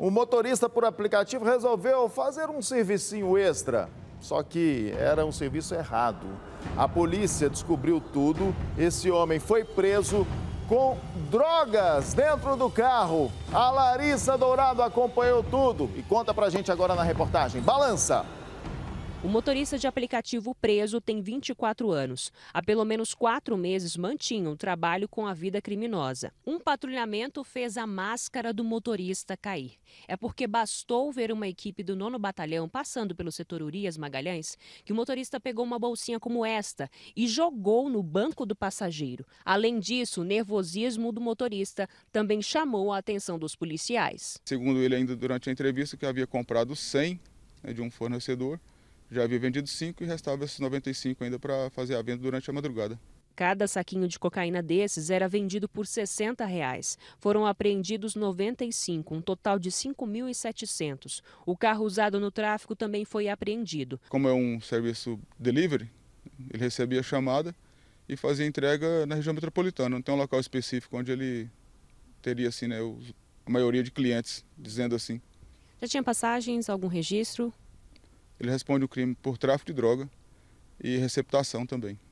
O motorista por aplicativo resolveu fazer um servicinho extra, só que era um serviço errado. A polícia descobriu tudo, esse homem foi preso com drogas dentro do carro. A Larissa Dourado acompanhou tudo e conta pra gente agora na reportagem. Balança! O motorista de aplicativo preso tem 24 anos. Há pelo menos quatro meses mantinha um trabalho com a vida criminosa. Um patrulhamento fez a máscara do motorista cair. É porque bastou ver uma equipe do nono batalhão passando pelo setor Urias Magalhães que o motorista pegou uma bolsinha como esta e jogou no banco do passageiro. Além disso, o nervosismo do motorista também chamou a atenção dos policiais. Segundo ele, ainda durante a entrevista, que havia comprado 100 né, de um fornecedor já havia vendido 5 e restava esses 95 ainda para fazer a venda durante a madrugada. Cada saquinho de cocaína desses era vendido por R$ 60. Reais. Foram apreendidos 95, um total de 5.700. O carro usado no tráfico também foi apreendido. Como é um serviço delivery, ele recebia chamada e fazia entrega na região metropolitana. Não tem um local específico onde ele teria assim, né, a maioria de clientes, dizendo assim. Já tinha passagens, algum registro? ele responde o crime por tráfico de droga e receptação também.